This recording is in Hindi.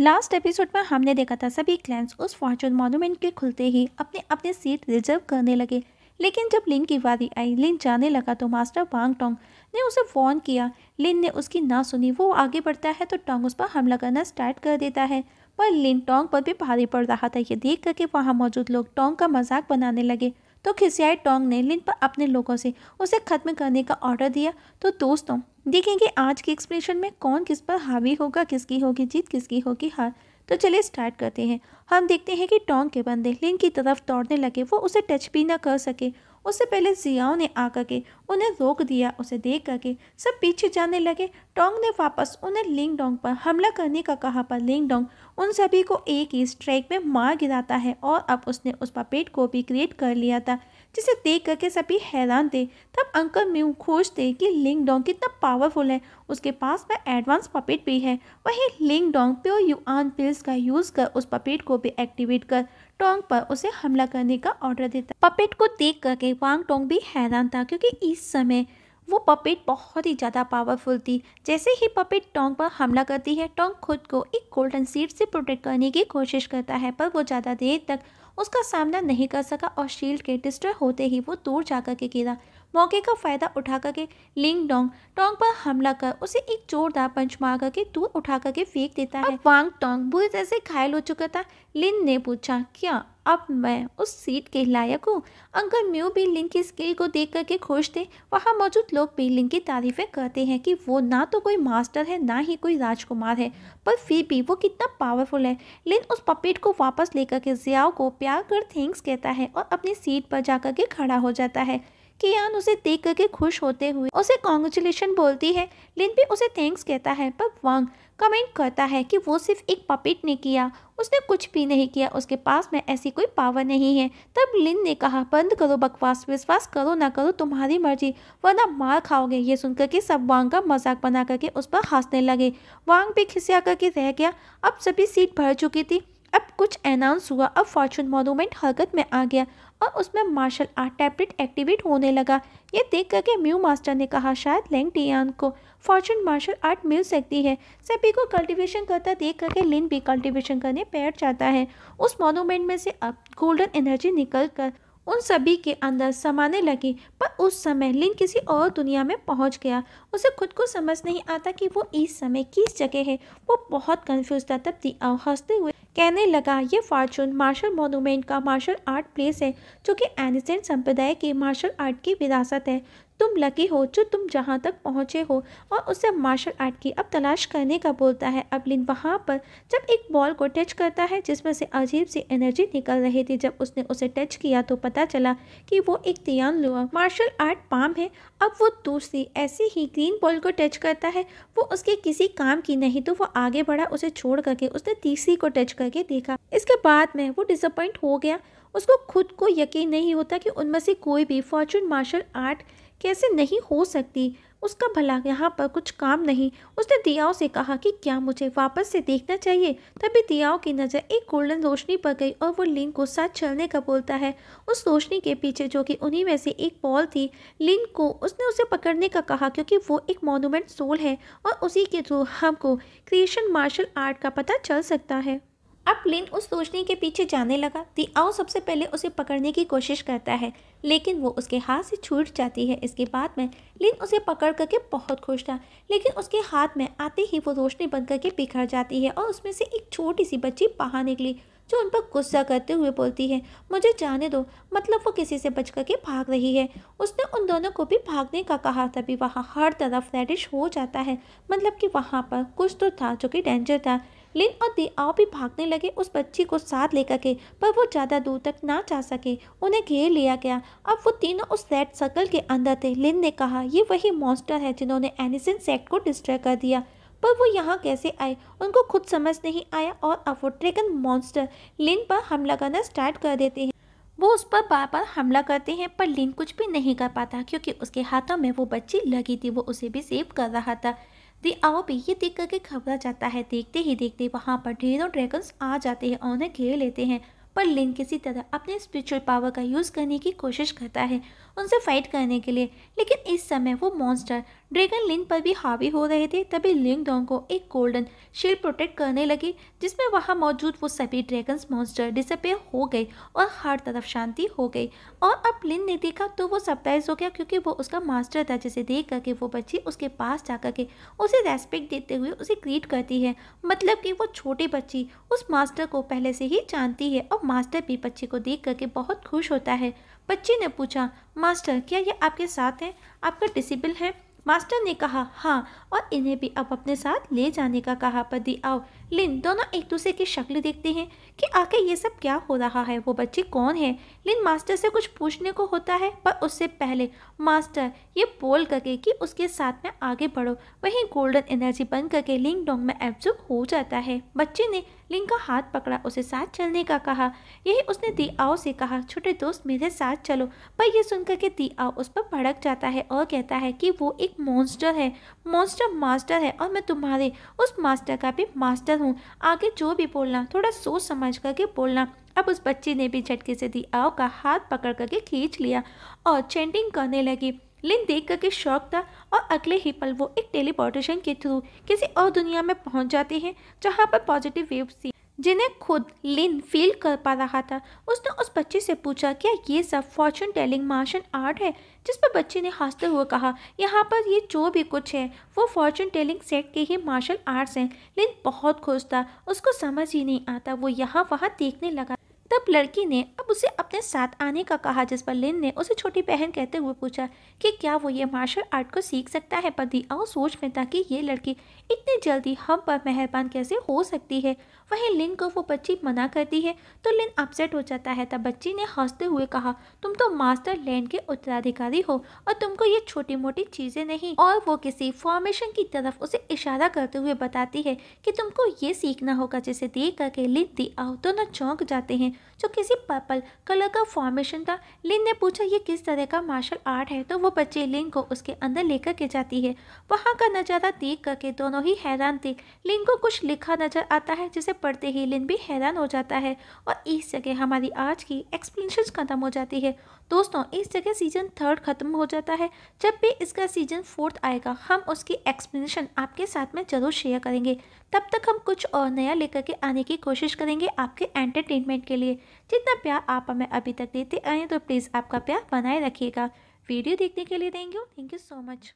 लास्ट एपिसोड में हमने देखा था सभी क्लैंस उस फॉर्चून मॉन्यूमेंट के खुलते ही अपने अपने सीट रिजर्व करने लगे लेकिन जब लिन की वारी आई लिन जाने लगा तो मास्टर वांग टोंग ने उसे वॉर्न किया लिन ने उसकी ना सुनी वो आगे बढ़ता है तो टोंग उस पर हमला करना स्टार्ट कर देता है पर लिन टोंग पर भी भारी पड़ रहा था ये देख करके वहाँ मौजूद लोग टोंग का मजाक बनाने लगे तो खिसियाई टोंग ने लिन पर अपने लोगों से उसे खत्म करने का ऑर्डर दिया तो दोस्तों देखेंगे आज के एक्सप्रेशन में कौन किस पर हावी होगा किसकी होगी जीत किसकी होगी हार तो चलिए स्टार्ट करते हैं हम देखते हैं कि टोंग के बंदे लिन की तरफ दौड़ने लगे वो उसे टच भी ना कर सके उससे पहले जियाओं ने आकर के उन्हें रोक दिया उसे देख करके सब पीछे जाने लगे टोंग ने वापस उन्हें लिंग डोंग पर हमला करने का कहा पर लिंग डोंग उन सभी को एक ही स्ट्राइक में मार गिराता है और अब उसने उस पपेट को भी क्रिएट कर लिया था जिसे देख करके सभी हैरान थे तब अंकल म्यू खोज थे कि लिंग डोंग कितना पावरफुल है उसके पास में एडवांस पपेट भी है वही लिंग डोंग प्योर आन पिल्स का यूज़ कर उस पपेट को भी एक्टिवेट कर टोंग पर उसे हमला करने का ऑर्डर देता पपेट को देख करके वांग टोंग भी हैरान था क्योंकि इस समय वो पपेट बहुत ही ज़्यादा पावरफुल थी जैसे ही पपेट टोंग पर हमला करती है टोंग खुद को एक गोल्डन सीट से प्रोटेक्ट करने की कोशिश करता है पर वो ज़्यादा देर तक उसका सामना नहीं कर सका और शील्ड के डिस्ट्रॉय होते ही वो दूर जा कर के गिरा मौके का फ़ायदा उठा करके लिंग डोंग टोंग पर हमला कर उसे एक जोरदार पंच मार करके दूर उठा करके फेंक देता है वांग टोंग बुरी तरह से घायल हो चुका था लिन ने पूछा क्या अब मैं उस सीट के लायक हूँ अंकल म्यू भी लिंग की स्किल को देख करके खुश थे वहाँ मौजूद लोग भी लिंग की तारीफें करते हैं कि वो ना तो कोई मास्टर है ना ही कोई राजकुमार है पर फिर भी वो कितना पावरफुल है लिन उस पपेट को वापस लेकर के जियाओ को प्यार कर थैंक्स कहता है और अपनी सीट पर जा के खड़ा हो जाता है कियान उसे देख करके खुश होते हुए उसे कॉन्ग्रेचुलेशन बोलती है लिन भी उसे थैंक्स कहता है पर वांग कमेंट करता है कि वो सिर्फ एक पपेट ने किया उसने कुछ भी नहीं किया उसके पास में ऐसी कोई पावर नहीं है तब लिन ने कहा बंद करो बकवास विश्वास करो ना करो तुम्हारी मर्जी वरना मार खाओगे ये सुनकर के सब वांग का मजाक बना करके उस पर हंसने लगे वांग भी खिसिया करके रह गया अब सभी सीट भर चुकी थी अब कुछ अनाउंस हुआ अब फॉर्चून मोनूमेंट हरकत में आ गया और उसमें मार्शल आर्ट टैबलेट एक्टिवेट होने लगा ये देख करके म्यू मास्टर ने कहा शायद लेंग टियान को फॉर्चून मार्शल आर्ट मिल सकती है सभी को कल्टीवेशन करता देख करके लिन भी कल्टीवेशन करने बैठ जाता है उस मोनूमेंट में से अब गोल्डन एनर्जी निकल कर उन सभी के अंदर समाने लगी पर उस समय लिन किसी और दुनिया में पहुंच गया उसे खुद को समझ नहीं आता कि वो इस समय किस जगह है वो बहुत कंफ्यूज था तब दिया हंसते हुए कहने लगा ये फार्चून मार्शल मोनूमेंट का मार्शल आर्ट प्लेस है जो कि एनिसेंट संप्रदाय के मार्शल आर्ट की विरासत है तुम लकी हो जो तुम जहाँ तक पहुँचे हो और उसे मार्शल आर्ट की अब तलाश करने का बोलता है अबलिन वहाँ पर जब एक बॉल को टच करता है जिसमें से अजीब सी एनर्जी निकल रही थी जब उसने उसे टच किया तो पता चला कि वो एक तियान लुआ मार्शल आर्ट पाम है अब वो दूसरी ऐसी ही ग्रीन बॉल को टच करता है वो उसके किसी काम की नहीं तो वो आगे बढ़ा उसे छोड़ करके उसने तीसरी को टच करके देखा इसके बाद में वो डिसअपॉइंट हो गया उसको खुद को यकीन नहीं होता कि उनमें से कोई भी फॉर्चून मार्शल आर्ट कैसे नहीं हो सकती उसका भला यहाँ पर कुछ काम नहीं उसने दियाओं से कहा कि क्या मुझे वापस से देखना चाहिए तभी दियाओं की नज़र एक गोल्डन रोशनी पर गई और वो लिंग को साथ चलने का बोलता है उस रोशनी के पीछे जो कि उन्हीं में से एक बॉल थी लिंग को उसने उसे पकड़ने का कहा क्योंकि वो एक मोनूमेंट सोल है और उसी के थ्रू हमको क्रिएशन मार्शल आर्ट का पता चल सकता है अब क्लिन उस रोशनी के पीछे जाने लगा दियाओ सबसे पहले उसे पकड़ने की कोशिश करता है लेकिन वो उसके हाथ से छूट जाती है इसके बाद में लिन उसे पकड़ करके बहुत खुश था लेकिन उसके हाथ में आते ही वो रोशनी बन करके बिखर जाती है और उसमें से एक छोटी सी बच्ची बाहर निकली जो उन पर गुस्सा करते हुए बोलती है मुझे जाने दो मतलब वो किसी से बच करके भाग रही है उसने उन दोनों को भी भागने का कहा तभी वहाँ हर तरफ रेडिश हो जाता है मतलब कि वहाँ पर कुछ तो था जो कि डेंजर था लिन और दियाओ भी भागने लगे उस बच्ची को साथ लेकर के पर वो ज़्यादा दूर तक ना जा सके उन्हें घेर लिया गया अब वो तीनों उस सेट सर्कल के अंदर थे लिन ने कहा ये वही मॉन्स्टर है जिन्होंने एनिसन सेट को डिस्ट्रॉय कर दिया पर वो यहाँ कैसे आए उनको खुद समझ नहीं आया और अब वो ट्रेगन मॉन्स्टर लिन पर हमला करना स्टार्ट कर देते हैं वो उस पर बार बार हमला करते हैं पर लिन कुछ भी नहीं कर पाता क्योंकि उसके हाथों में वो बच्ची लगी थी वो उसे भी सेव कर रहा था दी आओ भी ये देख करके घबरा जाता है देखते ही देखते वहाँ पर ढेरों ड्रैगन्स आ जाते हैं और उन्हें घेर लेते हैं पर लिंक किसी तरह अपने स्पिरिचुअल पावर का यूज़ करने की कोशिश करता है उनसे फाइट करने के लिए लेकिन इस समय वो मॉन्स्टर ड्रैगन लिंक पर भी हावी हो रहे थे तभी लिंक डोंग को एक गोल्डन शील्ड प्रोटेक्ट करने लगी जिसमें वहाँ मौजूद वो सभी ड्रैगन्स मॉन्स्टर डिसअपेयर हो गए और हर तरफ शांति हो गई और अब लिन ने देखा तो वो सरप्राइज हो गया क्योंकि वो उसका मास्टर था जिसे देख करके वो बच्ची उसके पास जा करके उसे रेस्पेक्ट देते हुए उसे ग्रीट करती है मतलब कि वो छोटी बच्ची उस मास्टर को पहले से ही जानती है और मास्टर भी बच्चे को देख करके बहुत खुश होता है बच्चे ने पूछा मास्टर क्या ये आपके साथ हैं आपका डिसिबल है मास्टर ने कहा हाँ और इन्हें भी अब अपने साथ ले जाने का कहा पर दी आओ लिन दोनों एक दूसरे की शक्ल देखते हैं कि आखिर ये सब क्या हो रहा है वो बच्चे कौन है लिन मास्टर से कुछ पूछने को होता है पर उससे पहले मास्टर ये बोल करके कि उसके साथ में आगे बढ़ो वहीं गोल्डन एनर्जी बन करके लिंग डोंग में एब्जॉर्ब हो जाता है बच्चे ने लिंग का हाथ पकड़ा उसे साथ चलने का कहा यही उसने दी आओ से कहा छोटे दोस्त मेरे साथ चलो पर यह सुनकर के आओ उस पर भड़क जाता है और कहता है कि वो एक मॉन्स्टर है मॉन्स्टर मास्टर है और मैं तुम्हारे उस मास्टर का भी मास्टर मदद हूँ आगे जो भी बोलना थोड़ा सोच समझ करके बोलना अब उस बच्ची ने भी झटके से दी आओ का हाथ पकड़ करके खींच लिया और चेंटिंग करने लगी लिन देख करके शौक था और अगले ही पल वो एक टेलीपोर्टेशन के थ्रू किसी और दुनिया में पहुंच जाते हैं जहां पर पॉजिटिव वेव्स थी जिन्हें खुद लिन फील कर पा रहा था उसने उस बच्चे से पूछा क्या ये सब फॉर्चून टेलिंग मार्शल आर्ट है जिस पर बच्चे ने हंसते हुए कहा यहाँ पर ये जो भी कुछ है वो फॉर्चून टेलिंग सेट के ही मार्शल आर्ट्स हैं लिन बहुत खुश था उसको समझ ही नहीं आता वो यहाँ वहाँ देखने लगा तब लड़की ने अब उसे अपने साथ आने का कहा जिस पर लिन ने उसे छोटी बहन कहते हुए पूछा कि क्या वो ये मार्शल आर्ट को सीख सकता है पर दी और सोच में था कि ये लड़की इतनी जल्दी हम पर मेहरबान कैसे हो सकती है वहीं लिन को वो बच्ची मना करती है तो लिन अपसेट हो जाता है तब बच्ची ने हंसते हुए कहा तुम तो मास्टर लैंड के उत्तराधिकारी हो और तुमको ये छोटी मोटी चीज़ें नहीं और वो किसी फॉर्मेशन की तरफ उसे इशारा करते हुए बताती है कि तुमको ये सीखना होगा जिसे देख करके लिन दी तो न चौंक जाते हैं जो किसी पर्पल कलर का फॉर्मेशन था लिन ने पूछा ये किस तरह का मार्शल आर्ट है तो वो बच्चे लिन को उसके अंदर लेकर के जाती है वहाँ का नज़ारा देख करके दोनों ही हैरान थे लिन को कुछ लिखा नजर आता है जिसे पढ़ते ही लिन भी हैरान हो जाता है और इस जगह हमारी आज की एक्सप्लेनेशन ख़त्म हो जाती है दोस्तों इस जगह सीजन थर्ड ख़त्म हो जाता है जब भी इसका सीजन फोर्थ आएगा हम उसकी एक्सप्लेनेशन आपके साथ में ज़रूर शेयर करेंगे तब तक हम कुछ और नया लेकर के आने की कोशिश करेंगे आपके एंटरटेनमेंट के लिए जितना प्यार आप हमें अभी तक देते आए तो प्लीज़ आपका प्यार बनाए रखिएगा वीडियो देखने के लिए thank you thank you so much